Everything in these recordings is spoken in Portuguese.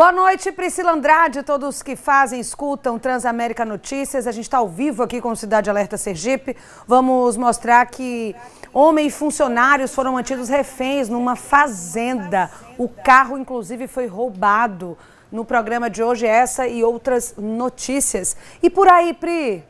Boa noite, Priscila Andrade, todos que fazem, escutam Transamérica Notícias. A gente está ao vivo aqui com o Cidade Alerta Sergipe. Vamos mostrar que homem e funcionários foram mantidos reféns numa fazenda. O carro, inclusive, foi roubado. No programa de hoje, essa e outras notícias. E por aí, Pri?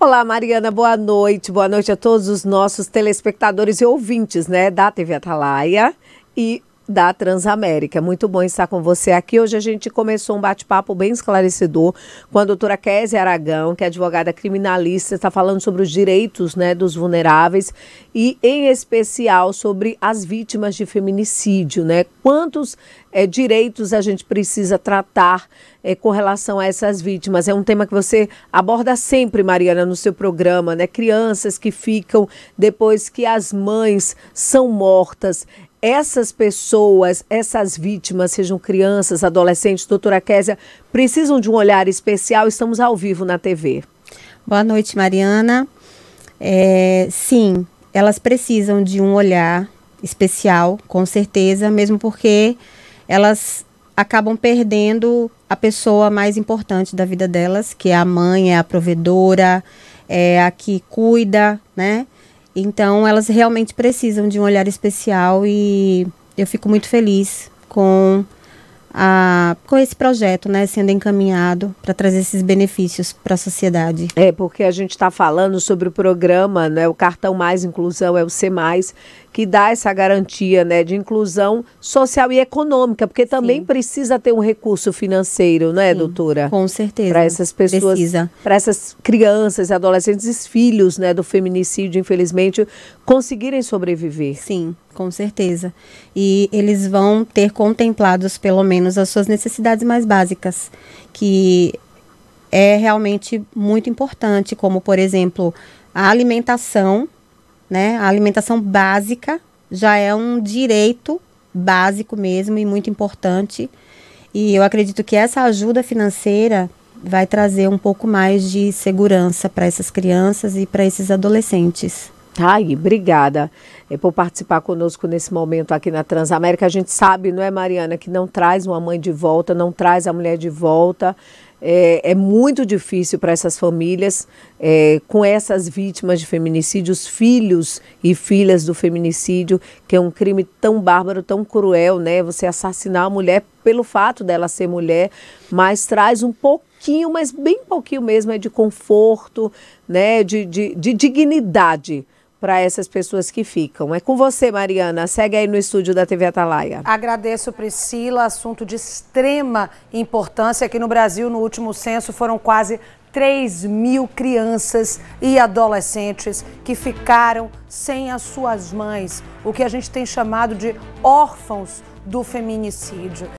Olá, Mariana, boa noite. Boa noite a todos os nossos telespectadores e ouvintes, né, da TV Atalaia e da Transamérica. Muito bom estar com você aqui. Hoje a gente começou um bate-papo bem esclarecedor com a doutora Kézia Aragão, que é advogada criminalista, está falando sobre os direitos né, dos vulneráveis e, em especial, sobre as vítimas de feminicídio. Né? Quantos é, direitos a gente precisa tratar é, com relação a essas vítimas? É um tema que você aborda sempre, Mariana, no seu programa, né? Crianças que ficam depois que as mães são mortas essas pessoas, essas vítimas, sejam crianças, adolescentes, doutora Késia, precisam de um olhar especial. Estamos ao vivo na TV. Boa noite, Mariana. É, sim, elas precisam de um olhar especial, com certeza, mesmo porque elas acabam perdendo a pessoa mais importante da vida delas, que é a mãe, é a provedora, é a que cuida, né? Então, elas realmente precisam de um olhar especial e eu fico muito feliz com a, com esse projeto, né, sendo encaminhado para trazer esses benefícios para a sociedade. É, porque a gente está falando sobre o programa, né, o Cartão Mais Inclusão é o C+, que dá essa garantia, né, de inclusão social e econômica, porque também Sim. precisa ter um recurso financeiro, né, Sim, doutora? Com certeza. Para essas pessoas, para essas crianças, adolescentes, filhos, né, do feminicídio, infelizmente, conseguirem sobreviver. Sim. Com certeza. E eles vão ter contemplados, pelo menos, as suas necessidades mais básicas, que é realmente muito importante, como, por exemplo, a alimentação, né? A alimentação básica já é um direito básico mesmo e muito importante. E eu acredito que essa ajuda financeira vai trazer um pouco mais de segurança para essas crianças e para esses adolescentes. Aí, obrigada eh, por participar conosco nesse momento aqui na Transamérica. A gente sabe, não é, Mariana, que não traz uma mãe de volta, não traz a mulher de volta. É, é muito difícil para essas famílias, é, com essas vítimas de feminicídio, os filhos e filhas do feminicídio, que é um crime tão bárbaro, tão cruel, né? Você assassinar a mulher pelo fato dela ser mulher, mas traz um pouquinho, mas bem pouquinho mesmo, é de conforto, né, de, de, de dignidade para essas pessoas que ficam. É com você, Mariana. Segue aí no estúdio da TV Atalaia. Agradeço, Priscila. Assunto de extrema importância. Aqui no Brasil, no último censo, foram quase 3 mil crianças e adolescentes que ficaram sem as suas mães, o que a gente tem chamado de órfãos do feminicídio.